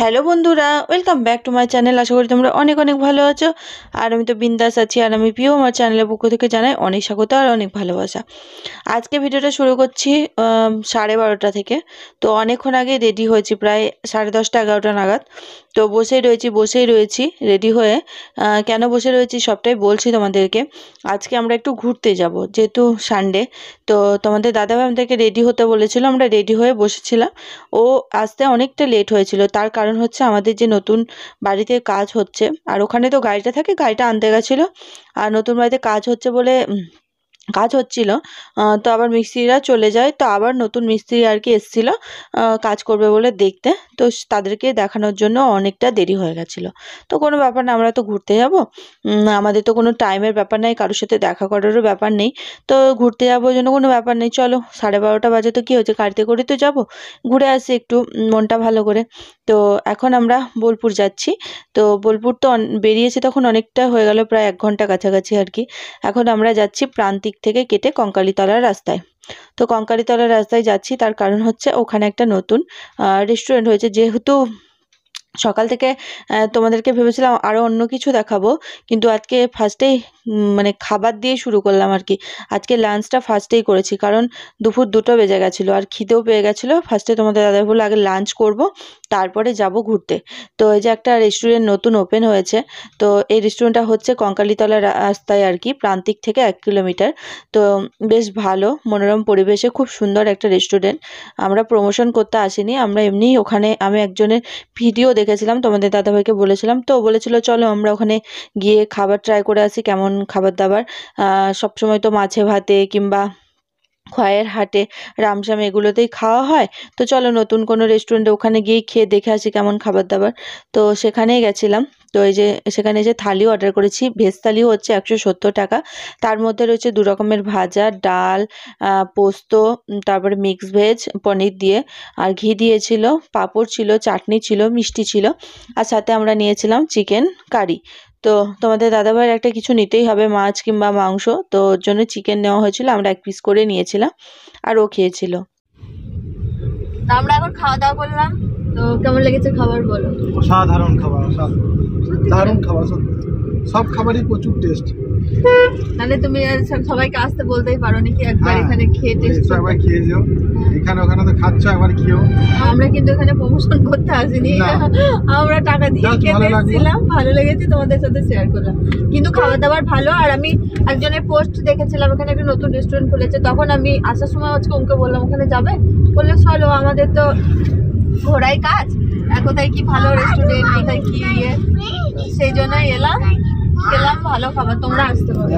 Hello বন্ধুরা welcome back to my channel আশা করি তোমরা অনেক অনেক ভালো আছো আর আমি তো বিন্দাস আছি আর আমি প্রিয় আমার চ্যানেলের পক্ষ থেকে জানাই অনেক স্বাগত আর অনেক ভালোবাসা আজকে ভিডিওটা শুরু করছি সাড়ে বারোটা থেকে তো অনেকক্ষণ আগে রেডি হয়েছি প্রায় সাড়ে দশটা এগারোটা নাগাদ তো বসেই রয়েছি বসেই রয়েছি রেডি হয়ে কেন বসে রয়েছি সবটাই বলছি তোমাদেরকে আজকে আমরা একটু ঘুরতে যাব যেহেতু সানডে তো তোমাদের দাদাভাই আমাদেরকে রেডি হতে বলেছিল আমরা রেডি হয়ে বসেছিলাম ও আসতে অনেকটা লেট হয়েছিল তার কারণ কারণ হচ্ছে আমাদের যে নতুন বাড়িতে কাজ হচ্ছে আর ওখানে তো গাড়িটা থাকে গাড়িটা আনতে গেছিলো আর নতুন বাড়িতে কাজ হচ্ছে বলে কাজ হচ্ছিল তো আবার মিস্ত্রিরা চলে যায় তো আবার নতুন মিস্ত্রি আর কি এসেছিলো কাজ করবে বলে দেখতে তো তাদেরকে দেখানোর জন্য অনেকটা দেরি হয়ে গেছিলো তো কোনো ব্যাপার না আমরা তো ঘুরতে যাব আমাদের তো কোনো টাইমের ব্যাপার নাই কারোর সাথে দেখা করারও ব্যাপার নেই তো ঘুরতে যাবো জন্য কোনো ব্যাপার নেই চলো সাড়ে বারোটা বাজে তো কী হচ্ছে গাড়িতে করে তো যাব ঘুরে আসি একটু মনটা ভালো করে তো এখন আমরা বোলপুর যাচ্ছি তো বোলপুর তো বেরিয়েছে তখন অনেকটা হয়ে গেল প্রায় এক ঘন্টা কাছাকাছি আর কি এখন আমরা যাচ্ছি প্রান্তিক দিক থেকে কেটে কঙ্কালিতলার রাস্তায় তো কঙ্কালিতলার রাস্তায় যাচ্ছি তার কারণ হচ্ছে ওখানে একটা নতুন রেস্টুরেন্ট হয়েছে যেহেতু সকাল থেকে তোমাদেরকে ভেবেছিলাম আরও অন্য কিছু দেখাবো কিন্তু আজকে ফার্স্টেই মানে খাবার দিয়ে শুরু করলাম আর কি আজকে লাঞ্চটা ফার্স্টেই করেছি কারণ দুপুর দুটো বেজে গেছিলো আর খিদেও পেয়ে গেছিলো ফার্স্টে তোমাদের দাদা বললো আগে লাঞ্চ করব তারপরে যাব ঘুরতে তো এই যে একটা রেস্টুরেন্ট নতুন ওপেন হয়েছে তো এই রেস্টুরেন্টটা হচ্ছে কঙ্কালিতলা রাস্তায় আর কি প্রান্তিক থেকে এক কিলোমিটার তো বেশ ভালো মনোরম পরিবেশে খুব সুন্দর একটা রেস্টুরেন্ট আমরা প্রমোশন করতে আসিনি আমরা এমনি ওখানে আমি একজনের ভিডিও দেখেছিলাম তোমাদের দাদাভাইকে বলেছিলাম তো বলেছিল চলো আমরা ওখানে গিয়ে খাবার ট্রাই করে আসি কেমন খাবার দাবার সবসময় তো মাছে ভাতে কিংবা খয়ের হাটে রামসাম এগুলোতেই খাওয়া হয় তো চলো নতুন কোনো রেস্টুরেন্টে ওখানে গিয়ে খেয়ে দেখে আসি কেমন খাবার দাবার তো সেখানেই গেছিলাম তো এই যে সেখানে যে থালি অর্ডার করেছি ভেজ থালি হচ্ছে একশো টাকা তার মধ্যে রয়েছে দু রকমের ভাজা ডাল পোস্ত তারপরে মিক্স ভেজ পনির দিয়ে আর ঘি দিয়েছিল পাঁপড় ছিল চাটনি ছিল মিষ্টি ছিল আর সাথে আমরা নিয়েছিলাম চিকেন কারি তো তোমাদের দাদাভাইয়ের একটা কিছু নিতেই হবে মাছ কিংবা মাংস তো ওর জন্য চিকেন নেওয়া হয়েছিল আমরা এক পিস করে নিয়েছিলাম আর ও খেয়েছিল আমরা এখন খাওয়া দাওয়া করলাম তো কেমন লেগেছে খাবার বলো অসাধারণ খাবার অসাধারণ খাবার সব খাবারই প্রচুর টেস্ট তাহলে তুমি সবাইকে আসতে বলতেই পারো নাকি একবার হ্যাঁ, এখানে খেয়ে টেস্ট একবার খেয়ে যাও হ্যাঁ। এখানে ওখানে তো খাচ্ছ একবার খেয়েও আমরা কিন্তু এখানে প্রমোশন করতে আসিনি আমরা টাকা দিয়ে খেতে এসেছিলাম ভালো লেগেছে তোমাদের সাথে শেয়ার করলাম কিন্তু খাওয়া দাওয়ার ভালো আর আমি একজনের পোস্ট দেখেছিলাম ওখানে একটা নতুন রেস্টুরেন্ট খুলেছে তখন আমি আসার সময় আজকে ওকে বললাম ওখানে যাবে বললে চলো আমাদের তো ঘোড়ায় কাজ কোথায় কি ভালো রেস্টুরেন্ট কোথায় কি ইয়ে সেই জন্য এলাম খেলাম ভালো খাবার তোমরা আসতে পারো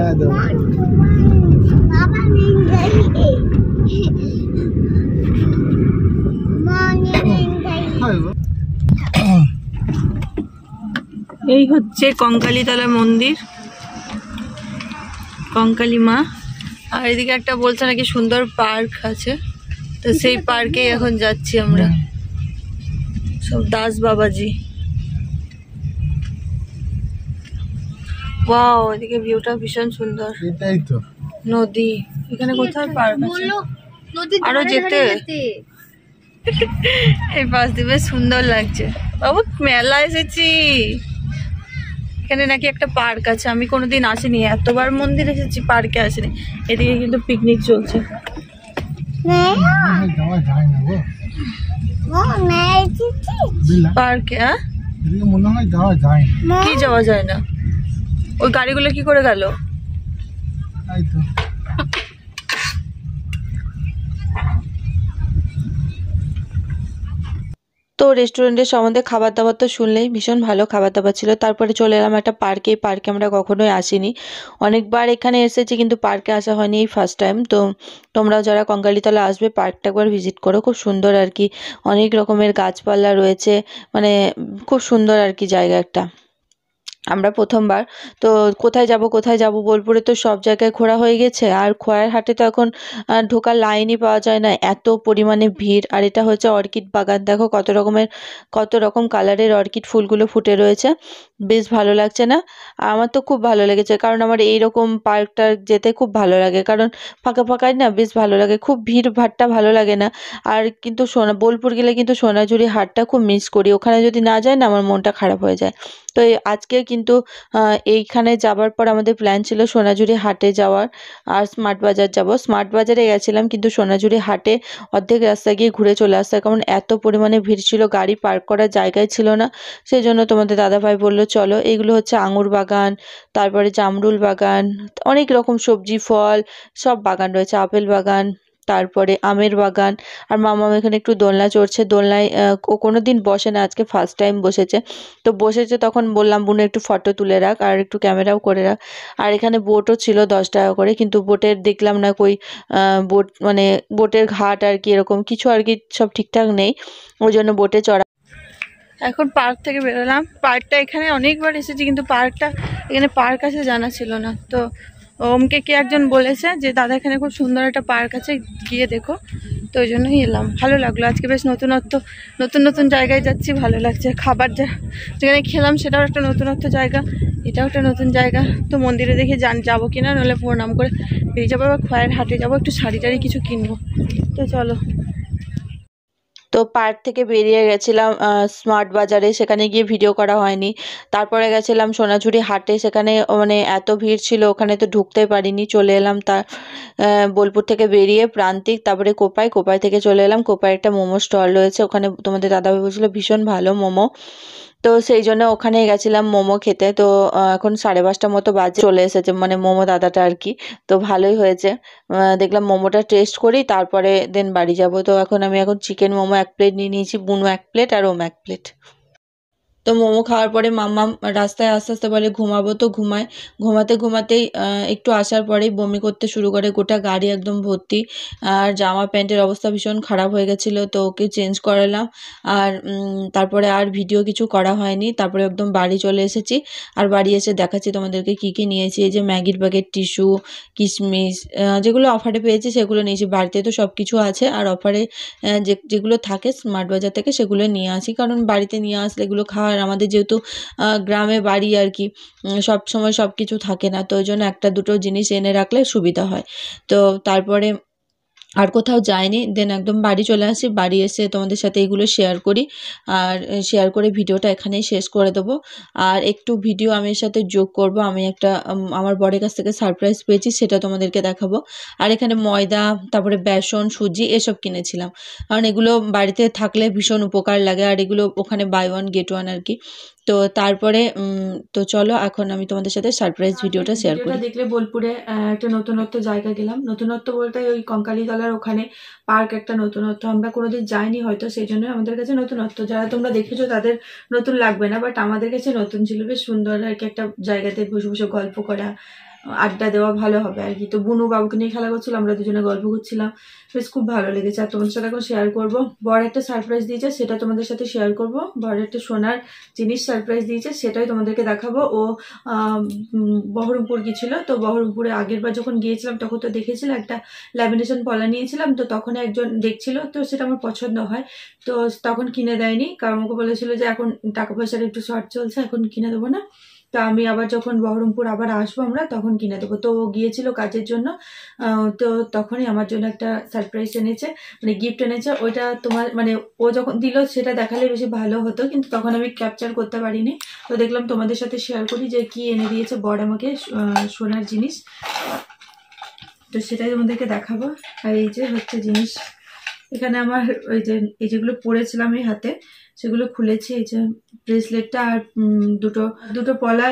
হ্যাঁ, এই হচ্ছে কঙ্কালীতলা মন্দির কঙ্কালী মা আর এদিকে একটা বলছে নাকি সুন্দর পার্ক আছে তো সেই পার্কে এখন যাচ্ছি আমরা সব দাস বাবাজি ওয়াও এদিকে ভিউটা ভীষণ সুন্দর এটাই তো নদী এখানে কোথাও পার্ক আছে আরো যেতে এই পাশ দিবে সুন্দর লাগছে বাবু মেলা এসেছি এখানে নাকি একটা পার্ক আছে আমি কোনোদিন আসিনি এতবার মন্দির এসেছি পার্কে আসিনি এদিকে কিন্তু পিকনিক চলছে হ্যাঁ? হ্যাঁ, পার্কে হ্যাঁ? যাওয়া যায় কি যাওয়া যায় না ওই গাড়িগুলো কি করে গেল তো রেস্টুরেন্টের সম্বন্ধে খাবার দাবার তো শুনলেই ভীষণ ভালো খাবার দাবার ছিল তারপরে চলে এলাম একটা পার্কে পার্কে আমরা কখনোই আসিনি অনেকবার এখানে এসেছি কিন্তু পার্কে আসা হয়নি এই ফার্স্ট টাইম তো তোমরাও যারা কঙ্কালীতলা আসবে পার্কটা একবার ভিজিট করো খুব সুন্দর আর কি অনেক রকমের গাছপালা রয়েছে মানে খুব সুন্দর আর কি জায়গা একটা আমরা প্রথমবার তো কোথায় যাব কোথায় যাব বোলপুরে তো সব জায়গায় ঘোরা হয়ে গেছে আর খোয়ার হাটে তো এখন ঢোকার লাইনই পাওয়া যায় না এত পরিমাণে ভিড় আর এটা হচ্ছে অর্কিড বাগান দেখো কত রকমের কত রকম কালারের অর্কিড ফুলগুলো ফুটে রয়েছে বেশ ভালো লাগছে না আমার তো খুব ভালো লেগেছে কারণ আমার এই রকম পার্ক টার্ক যেতে খুব ভালো লাগে কারণ ফাঁকা ফাঁকাই না বেশ ভালো লাগে খুব ভিড় ভাট্টা ভালো লাগে না আর কিন্তু সোনা বোলপুর গেলে কিন্তু সোনাঝুরি হাটটা খুব মিস করি ওখানে যদি না যায় না আমার মনটা খারাপ হয়ে যায় তো আজকে কিন্তু এইখানে যাবার পর আমাদের প্ল্যান ছিল সোনাঝুরি হাটে যাওয়ার আর স্মার্ট বাজার যাব স্মার্ট বাজারে গেছিলাম কিন্তু সোনাঝুরি হাটে অর্ধেক রাস্তা গিয়ে ঘুরে চলে আসতে কারণ এত পরিমাণে ভিড় ছিল গাড়ি পার্ক করার জায়গায় ছিল না সেই জন্য তোমাদের দাদাভাই বললো চলো এগুলো হচ্ছে আঙুর বাগান তারপরে জামরুল বাগান অনেক রকম সবজি ফল সব বাগান রয়েছে আপেল বাগান তারপরে আমের বাগান আর মামা এখানে একটু দোলনা চড়ছে দোলনায় ও কোনো দিন বসে না আজকে ফার্স্ট টাইম বসেছে তো বসেছে তখন বললাম বোনে একটু ফটো তুলে রাখ আর একটু ক্যামেরাও করে রাখ আর এখানে বোটও ছিল দশ টাকা করে কিন্তু বোটের দেখলাম না কই বোট মানে বোটের ঘাট আর কি এরকম কিছু আর কি সব ঠিকঠাক নেই ওই জন্য বোটে চড়া এখন পার্ক থেকে বেরোলাম পার্কটা এখানে অনেকবার এসেছি কিন্তু পার্কটা এখানে পার্ক আছে জানা ছিল না তো ওমকে কে একজন বলেছে যে দাদা এখানে খুব সুন্দর একটা পার্ক আছে গিয়ে দেখো তো ওই জন্যই এলাম ভালো লাগলো আজকে বেশ নতুনত্ব নতুন নতুন জায়গায় যাচ্ছি ভালো লাগছে খাবার যা যেখানে খেলাম সেটাও একটা নতুনত্ব জায়গা এটাও একটা নতুন জায়গা তো মন্দিরে দেখে যান যাবো কিনা নাহলে প্রণাম করে বেরিয়ে যাবো আবার খয়ের হাটে যাবো একটু শাড়ি টাড়ি কিছু কিনবো তো চলো তো পার্ক থেকে বেরিয়ে গেছিলাম স্মার্ট বাজারে সেখানে গিয়ে ভিডিও করা হয়নি তারপরে গেছিলাম সোনাঝুরি হাটে সেখানে মানে এত ভিড় ছিল ওখানে তো ঢুকতে পারিনি চলে এলাম তার বোলপুর থেকে বেরিয়ে প্রান্তিক তারপরে কোপাই কোপাই থেকে চলে এলাম কোপাই একটা মোমো স্টল রয়েছে ওখানে তোমাদের দাদা বলছিল ভীষণ ভালো মোমো তো সেই জন্য ওখানে গেছিলাম মোমো খেতে তো এখন সাড়ে পাঁচটা মতো বাজে চলে এসেছে মানে মোমো দাদাটা আর কি তো ভালোই হয়েছে দেখলাম মোমোটা টেস্ট করি তারপরে দেন বাড়ি যাব তো এখন আমি এখন চিকেন মোমো এক প্লেট নিয়ে নিয়েছি বুনো এক প্লেট আর ওম এক প্লেট তো মোমো খাওয়ার পরে মাম্মা রাস্তায় আস্তে আস্তে বলে ঘুমাবো তো ঘুমায় ঘুমাতে ঘুমাতেই একটু আসার পরেই বমি করতে শুরু করে গোটা গাড়ি একদম ভর্তি আর জামা প্যান্টের অবস্থা ভীষণ খারাপ হয়ে গেছিলো তো ওকে চেঞ্জ করালাম আর তারপরে আর ভিডিও কিছু করা হয়নি তারপরে একদম বাড়ি চলে এসেছি আর বাড়ি এসে দেখাচ্ছি তোমাদেরকে কি কি নিয়েছি এই যে ম্যাগির প্যাকেট টিস্যু কিশমিশ যেগুলো অফারে পেয়েছি সেগুলো নিয়েছি বাড়িতে তো সব কিছু আছে আর অফারে যে যেগুলো থাকে স্মার্ট বাজার থেকে সেগুলো নিয়ে আসি কারণ বাড়িতে নিয়ে আসলে এগুলো খাওয়ার আমাদের যেহেতু গ্রামে বাড়ি আর কি সব সময় সব কিছু থাকে না তো ওই জন্য একটা দুটো জিনিস এনে রাখলে সুবিধা হয় তো তারপরে আর কোথাও যাইনি দেন একদম বাড়ি চলে আসি বাড়ি এসে তোমাদের সাথে এইগুলো শেয়ার করি আর শেয়ার করে ভিডিওটা এখানেই শেষ করে দেবো আর একটু ভিডিও আমি সাথে যোগ করব আমি একটা আমার বরের কাছ থেকে সারপ্রাইজ পেয়েছি সেটা তোমাদেরকে দেখাবো আর এখানে ময়দা তারপরে বেসন সুজি এসব কিনেছিলাম কারণ এগুলো বাড়িতে থাকলে ভীষণ উপকার লাগে আর এগুলো ওখানে বাই ওয়ান গেট ওয়ান আর কি তো তারপরে তো চলো এখন আমি তোমাদের সাথে সারপ্রাইজ ভিডিওটা শেয়ার করি দেখলে বোলপুরে একটা নতুনত্ব জায়গা গেলাম নতুনত্ব বলতে ওই কঙ্কালীতলার ওখানে পার্ক একটা নতুনত্ব আমরা কোনোদিন যাইনি হয়তো সেই জন্য আমাদের কাছে নতুনত্ব যারা তোমরা দেখেছো তাদের নতুন লাগবে না বাট আমাদের কাছে নতুন ছিল বেশ সুন্দর আর কি একটা জায়গাতে বসে বসে গল্প করা আড্ডা দেওয়া ভালো হবে আর কি তো বুনু বাবুকে নিয়ে খেলা করছিল আমরা দুজনে গল্প করছিলাম বেশ খুব ভালো লেগেছে আর তোমার সাথে এখন শেয়ার করবো বড় একটা সারপ্রাইজ দিয়েছে সেটা তোমাদের সাথে শেয়ার করব বড় একটা সোনার জিনিস সারপ্রাইজ দিয়েছে সেটাই তোমাদেরকে দেখাবো ও বহরমপুর গিয়েছিল তো বহরমপুরে আগের বার যখন গিয়েছিলাম তখন তো দেখেছিল একটা ল্যামিনেশন পলা নিয়েছিলাম তো তখন একজন দেখছিল তো সেটা আমার পছন্দ হয় তো তখন কিনে দেয়নি কারণ আমাকে বলেছিল যে এখন টাকা পয়সার একটু শর্ট চলছে এখন কিনে দেবো না তা আমি আবার যখন বহরমপুর আবার আসবো আমরা তখন কিনে দেবো তো ও গিয়েছিল কাজের জন্য তো তখনই আমার জন্য একটা সারপ্রাইজ এনেছে মানে গিফট এনেছে ওইটা তোমার মানে ও যখন দিল সেটা দেখালে বেশি ভালো হতো কিন্তু তখন আমি ক্যাপচার করতে পারিনি তো দেখলাম তোমাদের সাথে শেয়ার করি যে কি এনে দিয়েছে বর আমাকে সোনার জিনিস তো সেটাই তোমাদেরকে দেখাবো আর এই যে হচ্ছে জিনিস এখানে আমার ওই যে এই যেগুলো পড়েছিলাম এই হাতে সেগুলো খুলেছি এই যে ব্রেসলেটটা আর দুটো দুটো পলা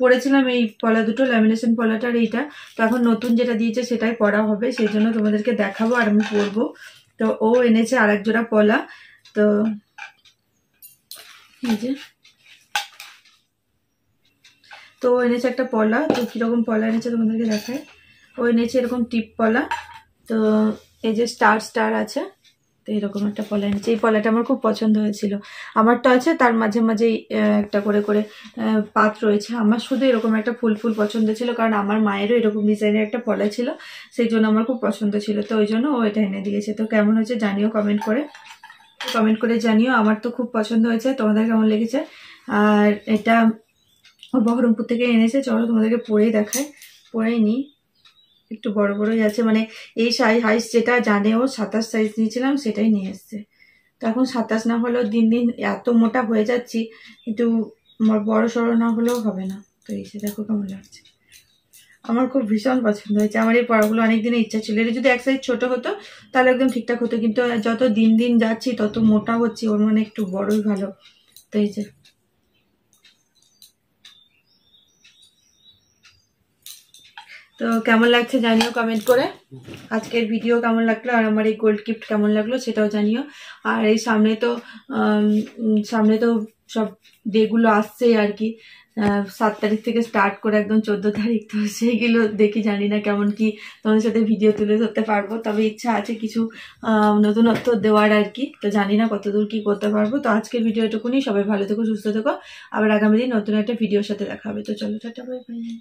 পরেছিলাম এই পলা দুটো ল্যামিনেশন পলাটা আর এইটা তো এখন নতুন যেটা দিয়েছে সেটাই পরা হবে সেই জন্য তোমাদেরকে দেখাবো আর আমি পরবো তো ও এনেছে আর জোড়া পলা তো এই যে তো এনেছে একটা পলা তো কীরকম পলা এনেছে তোমাদেরকে দেখায় ও এনেছে এরকম টিপ পলা তো এই যে স্টার স্টার আছে তো এরকম একটা পলা এনেছি এই পলাটা আমার খুব পছন্দ হয়েছিল আমার তো আছে তার মাঝে মাঝেই একটা করে করে পাত রয়েছে আমার শুধু এরকম একটা ফুল ফুল পছন্দ ছিল কারণ আমার মায়েরও এরকম ডিজাইনের একটা পলা ছিল সেই জন্য আমার খুব পছন্দ ছিল তো ওই জন্য ও এটা এনে দিয়েছে তো কেমন হয়েছে জানিও কমেন্ট করে কমেন্ট করে জানিও আমার তো খুব পছন্দ হয়েছে তোমাদের কেমন লেগেছে আর এটা বহরমপুর থেকে এনেছে চলো তোমাদেরকে পরেই দেখায় পরেই নিই একটু বড় বড়ই আছে মানে এই সাই সাইজ যেটা জানে ও সাতাশ সাইজ নিয়েছিলাম সেটাই নিয়ে এসছে তো এখন সাতাশ না হলেও দিন দিন এত মোটা হয়ে যাচ্ছি কিন্তু বড় সড়ো না হলেও হবে না তো এই সে দেখো কেমন লাগছে আমার খুব ভীষণ পছন্দ হয়েছে আমার এই পড়াগুলো অনেক দিনের ইচ্ছা ছিল এটা যদি এক সাইজ ছোটো হতো তাহলে একদম ঠিকঠাক হতো কিন্তু যত দিন দিন যাচ্ছি তত মোটা হচ্ছি ওর মানে একটু বড়ই ভালো তো এই যে তো কেমন লাগছে জানিও কমেন্ট করে আজকের ভিডিও কেমন লাগলো আর আমার এই গোল্ড গিফট কেমন লাগলো সেটাও জানিও আর এই সামনে তো সামনে তো সব ডেগুলো আসছে আর কি সাত তারিখ থেকে স্টার্ট করে একদম চোদ্দ তারিখ তো সেইগুলো দেখি জানি না কেমন কি তোমাদের সাথে ভিডিও তুলে ধরতে পারবো তবে ইচ্ছা আছে কিছু নতুনত্ব দেওয়ার আর কি তো জানি না কতদূর কি করতে পারবো তো আজকের ভিডিও এটুকুনি সবাই ভালো থেকো সুস্থ থেকো আবার আগামী দিন নতুন একটা ভিডিওর সাথে দেখা হবে তো চলো টাটা বাই বাই